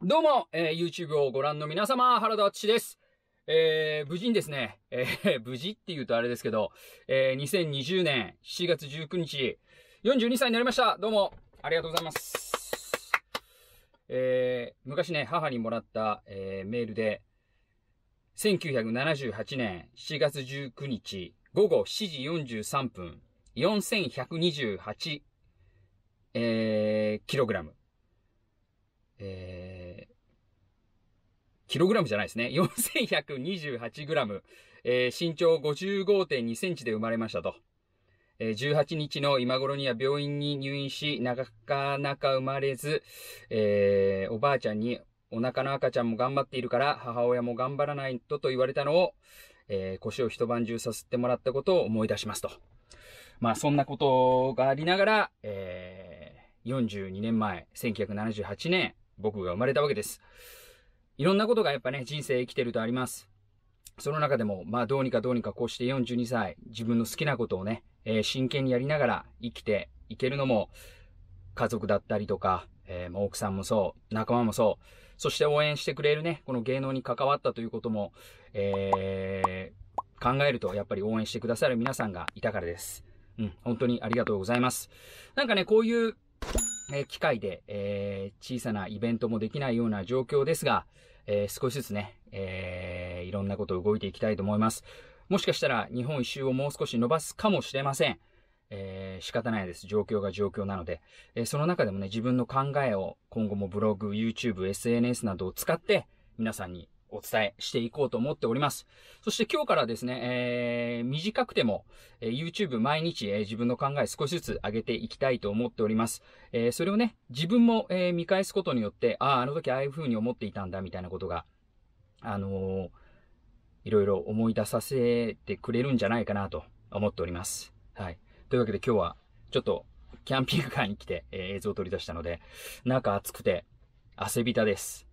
どうも、えー、YouTube をご覧の皆様、原田敦です。えー、無事にですね、えー、無事って言うとあれですけど、えー、2020年7月19日、42歳になりました。どうも、ありがとうございます。えー、昔ね、母にもらった、えー、メールで、1978年7月19日、午後7時43分、4128、えー、キログラム。えーキログラムじゃないですね。4128グラム。えー、身長55.2センチで生まれましたと。えー、18日の今頃には病院に入院し、なかなか生まれず、えー、おばあちゃんにお腹の赤ちゃんも頑張っているから母親も頑張らないとと言われたのを、えー、腰を一晩中さすってもらったことを思い出しますと。まあそんなことがありながら、えー、42年前、1978年、僕が生まれたわけです。いろんなことがやっぱね、人生生きてるとあります。その中でも、まあどうにかどうにかこうして42歳、自分の好きなことをね、えー、真剣にやりながら生きていけるのも、家族だったりとか、えー、ま奥さんもそう、仲間もそう、そして応援してくれるね、この芸能に関わったということも、えー、考えるとやっぱり応援してくださる皆さんがいたからです。うん、本当にありがとうございます。なんかね、こういうえ機械で、えー、小さなイベントもできないような状況ですが、えー、少しずつね、えー、いろんなことを動いていきたいと思います。もしかしたら日本一周をもう少し伸ばすかもしれません。えー、仕方ないです。状況が状況なので、えその中でもね、自分の考えを今後もブログ、YouTube、SNS などを使って皆さんにお伝えしていこうと思っております。そして今日からですね、えー、短くても、え YouTube 毎日、え自分の考え少しずつ上げていきたいと思っております。えー、それをね、自分も、えー、見返すことによって、ああ、あの時ああいう風に思っていたんだ、みたいなことが、あのいろいろ思い出させてくれるんじゃないかなと思っております。はい。というわけで今日は、ちょっと、キャンピングカーに来て、え映像を取り出したので、中暑くて、汗びたです。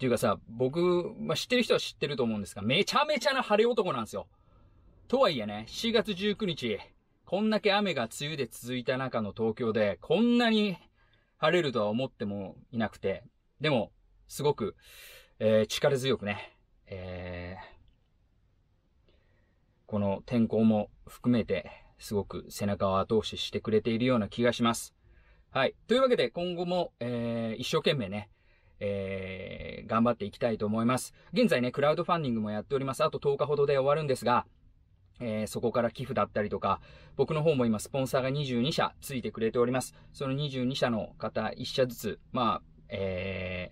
ていうかさ、僕、まあ、知ってる人は知ってると思うんですが、めちゃめちゃな晴れ男なんですよ。とはいえね、4月19日、こんだけ雨が梅雨で続いた中の東京で、こんなに晴れるとは思ってもいなくて、でも、すごく、えー、力強くね、えー、この天候も含めて、すごく背中を後押ししてくれているような気がします。はい。というわけで、今後も、えー、一生懸命ね、えー、頑張っていきたいと思います。現在ね、クラウドファンディングもやっております。あと10日ほどで終わるんですが、えー、そこから寄付だったりとか、僕の方も今スポンサーが22社ついてくれております。その22社の方1社ずつ、まあ、え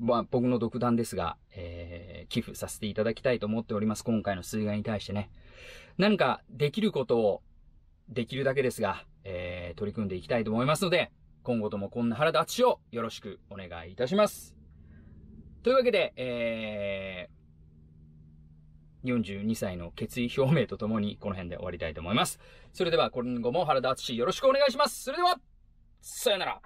ー、まあ、僕の独断ですが、えー、寄付させていただきたいと思っております。今回の水害に対してね。何かできることを、できるだけですが、えー、取り組んでいきたいと思いますので、今後ともこんな原田ちをよろしくお願いいたします。というわけで、えー、42歳の決意表明とともに、この辺で終わりたいと思います。それでは、今後も原田敦よろしくお願いします。それでは、さよなら。